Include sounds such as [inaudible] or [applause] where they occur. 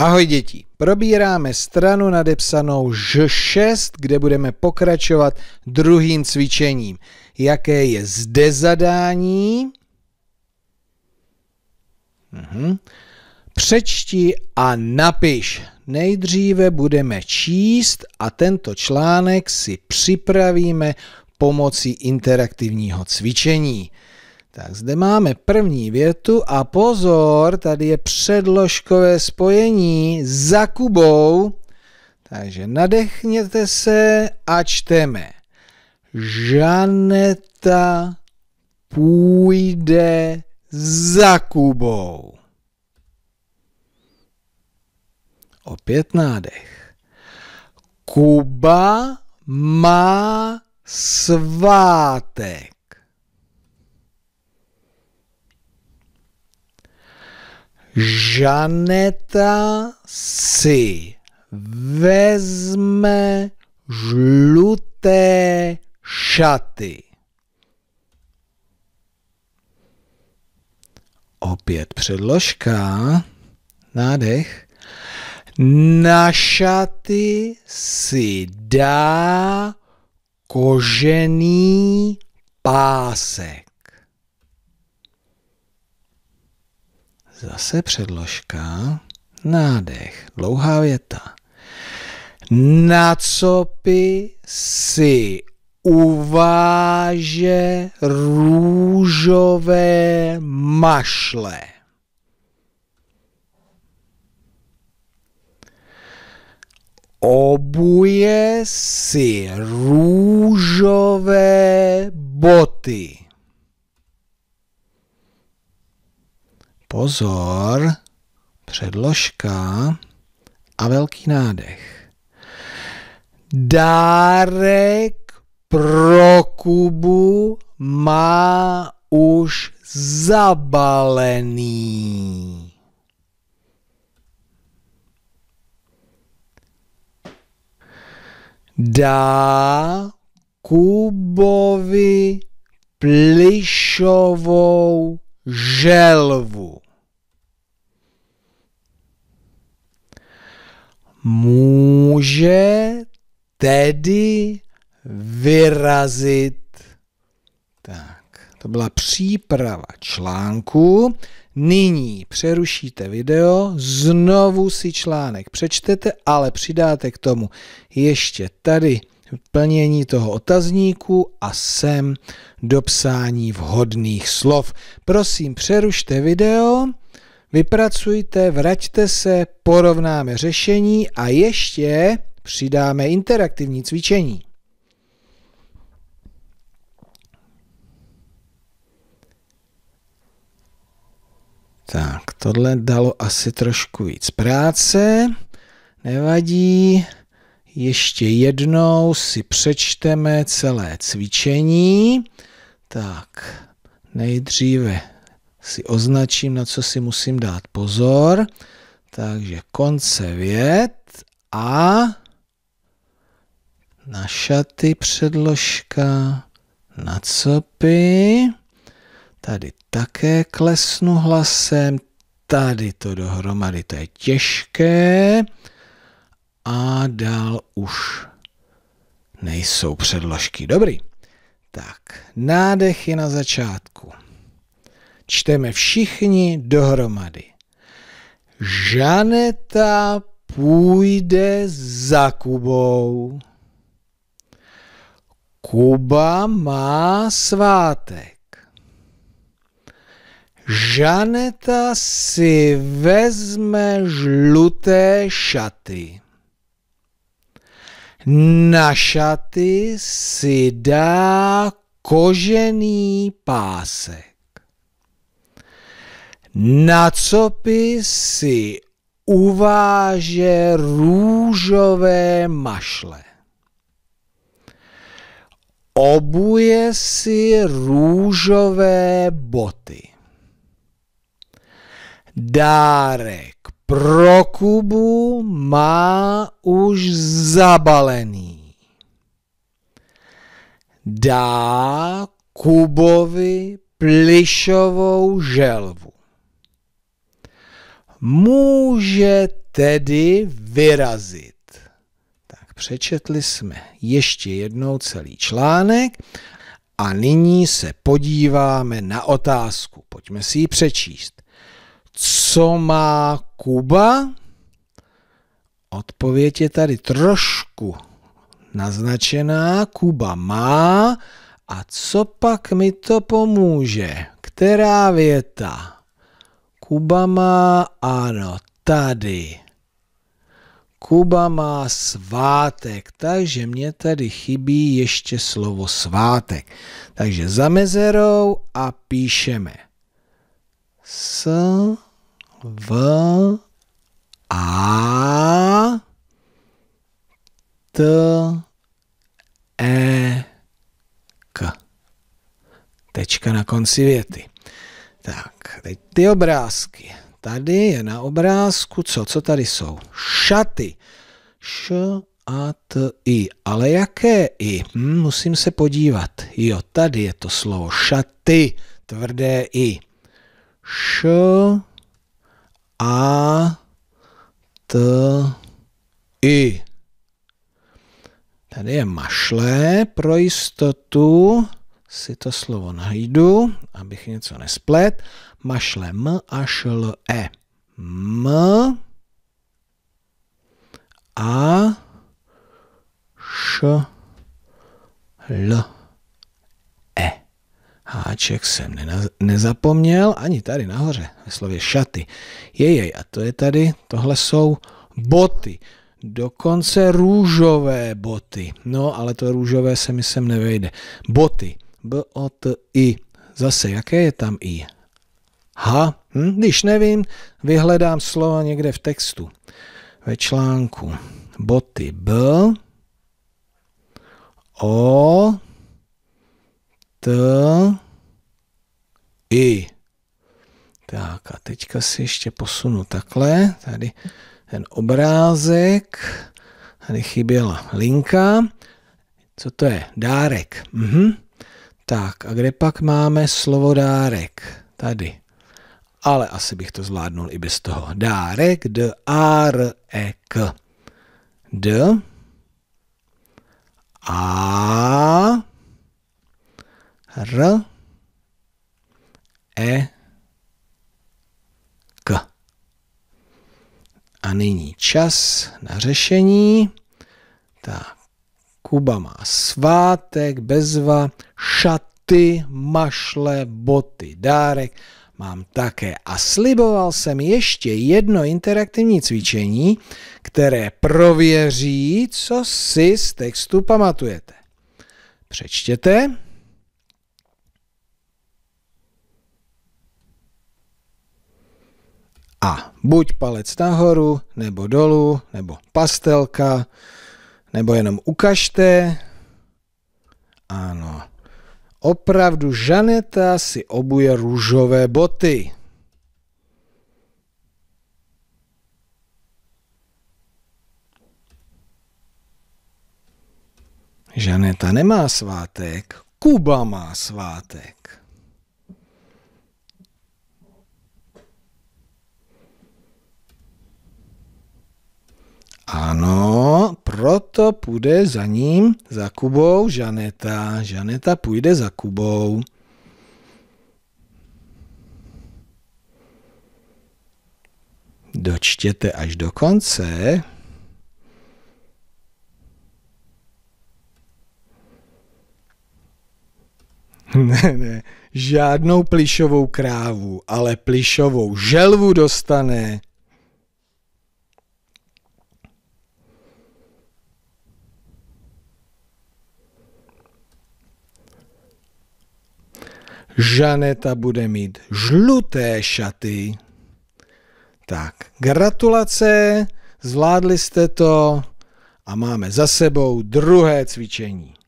Ahoj děti, probíráme stranu nadepsanou Ž6, kde budeme pokračovat druhým cvičením. Jaké je zde zadání? Mhm. Přečti a napiš. Nejdříve budeme číst a tento článek si připravíme pomocí interaktivního cvičení. Tak zde máme první větu a pozor, tady je předložkové spojení za Kubou. Takže nadechněte se a čteme. Žaneta půjde za Kubou. Opět nádech. Kuba má svátek. Žaneta si vezme žluté šaty. Opět předložka, nádech. Na šaty si dá kožený pásek. Zase předložka. Nádech. Dlouhá věta. Na co by si uváže růžové mašle. Obuje si růžové boty. Pozor, předložka a velký nádech. Dárek pro Kubu má už zabalený. Dá Kubovi plišovou želvu. může tedy vyrazit. Tak, to byla příprava článku. Nyní přerušíte video, znovu si článek přečtete, ale přidáte k tomu ještě tady plnění toho otazníku a sem dopsání vhodných slov. Prosím, přerušte video. Vypracujte, vraťte se, porovnáme řešení a ještě přidáme interaktivní cvičení. Tak, tohle dalo asi trošku víc práce. Nevadí. Ještě jednou si přečteme celé cvičení. Tak, nejdříve si označím, na co si musím dát pozor. Takže konce vět a na šaty předložka, na copy. Tady také klesnu hlasem, tady to dohromady, to je těžké. A dál už nejsou předložky. Dobrý. Tak, nádech je na začátku čteme všichni dohromady. Žaneta půjde za Kubou. Kuba má svátek. Žaneta si vezme žluté šaty. Na šaty si dá kožený pásek. Na co by si uváže růžové mašle? Obuje si růžové boty. Dárek pro Kubu má už zabalený. Dá Kubovi plišovou želvu může tedy vyrazit. Tak přečetli jsme ještě jednou celý článek a nyní se podíváme na otázku. Pojďme si ji přečíst. Co má Kuba? Odpověď je tady trošku naznačená. Kuba má. A co pak mi to pomůže? Která věta? Kuba má ano, tady. Kuba má svátek, takže mě tady chybí ještě slovo svátek. Takže za mezerou a píšeme. S, v, a, t, e, k. Tečka na konci věty. Tak teď ty obrázky. Tady je na obrázku, co, co tady jsou? Šaty. Š, a, t, i. Ale jaké i? Hm, musím se podívat. Jo, tady je to slovo šaty, tvrdé i. Š, a, t, i. Tady je mašle pro jistotu si to slovo najdu, abych něco nesplet. Mašle M a šl E. M a š l e. Háček jsem nezapomněl, ani tady nahoře, ve slově šaty. Jejej, a to je tady, tohle jsou boty. Dokonce růžové boty. No, ale to růžové se mi sem nevejde. Boty. B, O, T, I. Zase, jaké je tam I? H. Hm? Když nevím, vyhledám slova někde v textu. Ve článku. Boty B, O, T, I. Tak a teďka si ještě posunu takhle. Tady ten obrázek. Tady chyběla linka. Co to je? Dárek. Mhm. Tak a kde pak máme slovo dárek? Tady. Ale asi bych to zvládnul i bez toho. Dárek, d, a, r, e, k. D, a, r, e, k. A nyní čas na řešení. Tak. Kuba má svátek, bezva, šaty, mašle, boty, dárek. Mám také a sliboval jsem ještě jedno interaktivní cvičení, které prověří, co si z textu pamatujete. Přečtěte. A buď palec nahoru, nebo dolů, nebo pastelka, nebo jenom ukažte. Ano. Opravdu Žaneta si obuje růžové boty. Žaneta nemá svátek, Kuba má svátek. To půjde za ním, za Kubou, Žaneta. Žaneta půjde za Kubou. Dočtěte až do konce. [laughs] Ne, ne, žádnou plišovou krávu, ale plišovou želvu dostane. Žaneta bude mít žluté šaty. Tak, gratulace, zvládli jste to a máme za sebou druhé cvičení.